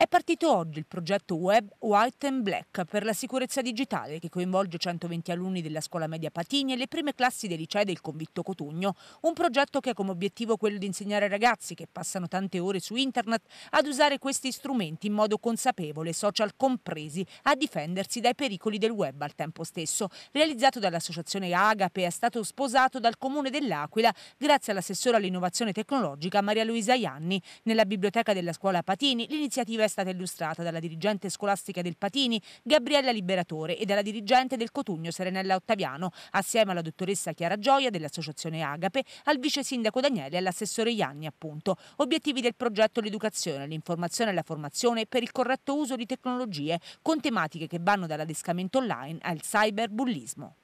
È partito oggi il progetto web White and Black per la sicurezza digitale che coinvolge 120 alunni della scuola media Patini e le prime classi dei licei del convitto Cotugno, un progetto che ha come obiettivo quello di insegnare ai ragazzi che passano tante ore su internet ad usare questi strumenti in modo consapevole, social compresi, a difendersi dai pericoli del web al tempo stesso. Realizzato dall'associazione Agape è stato sposato dal comune dell'Aquila grazie all'assessore all'innovazione tecnologica Maria Luisa Ianni. Nella biblioteca della scuola Patini l'iniziativa è è stata illustrata dalla dirigente scolastica del Patini, Gabriella Liberatore, e dalla dirigente del Cotugno, Serenella Ottaviano, assieme alla dottoressa Chiara Gioia dell'associazione Agape, al vice sindaco Daniele e all'assessore Ianni, appunto. Obiettivi del progetto l'educazione, l'informazione e la formazione per il corretto uso di tecnologie, con tematiche che vanno dall'adescamento online al cyberbullismo.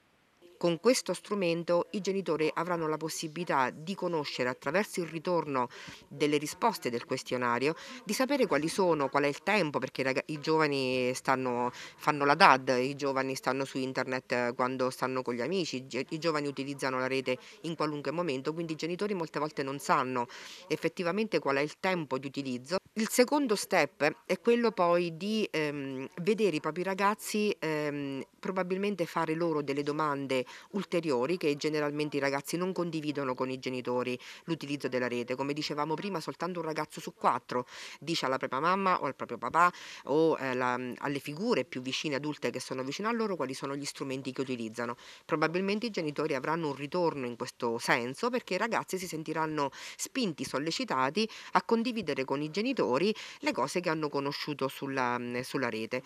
Con questo strumento i genitori avranno la possibilità di conoscere attraverso il ritorno delle risposte del questionario, di sapere quali sono, qual è il tempo, perché i, giovani stanno, fanno la DAD, i giovani stanno su internet quando stanno con gli amici, i giovani utilizzano la rete in qualunque momento, quindi i genitori molte volte non sanno effettivamente qual è il tempo di utilizzo. Il secondo step è quello poi di ehm, vedere i propri ragazzi ehm, probabilmente fare loro delle domande ulteriori che generalmente i ragazzi non condividono con i genitori l'utilizzo della rete. Come dicevamo prima, soltanto un ragazzo su quattro dice alla propria mamma o al proprio papà o eh, la, alle figure più vicine adulte che sono vicino a loro quali sono gli strumenti che utilizzano. Probabilmente i genitori avranno un ritorno in questo senso perché i ragazzi si sentiranno spinti, sollecitati a condividere con i genitori le cose che hanno conosciuto sulla, sulla rete.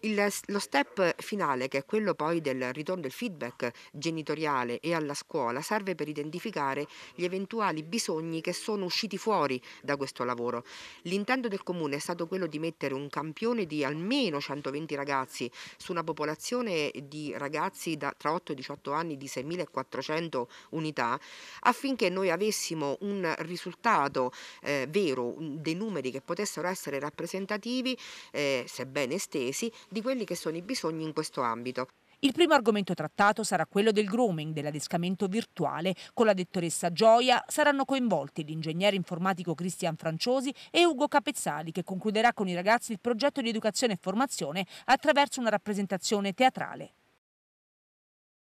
Il, lo step finale che è quello poi del ritorno del feedback genitoriale e alla scuola serve per identificare gli eventuali bisogni che sono usciti fuori da questo lavoro. L'intento del comune è stato quello di mettere un campione di almeno 120 ragazzi su una popolazione di ragazzi da, tra 8 e 18 anni di 6.400 unità affinché noi avessimo un risultato eh, vero dei numeri che potessero essere rappresentativi, eh, sebbene estesi, di quelli che sono i bisogni in questo ambito. Il primo argomento trattato sarà quello del grooming, dell'adescamento virtuale. Con la dottoressa Gioia saranno coinvolti l'ingegnere informatico Cristian Franciosi e Ugo Capezzali, che concluderà con i ragazzi il progetto di educazione e formazione attraverso una rappresentazione teatrale.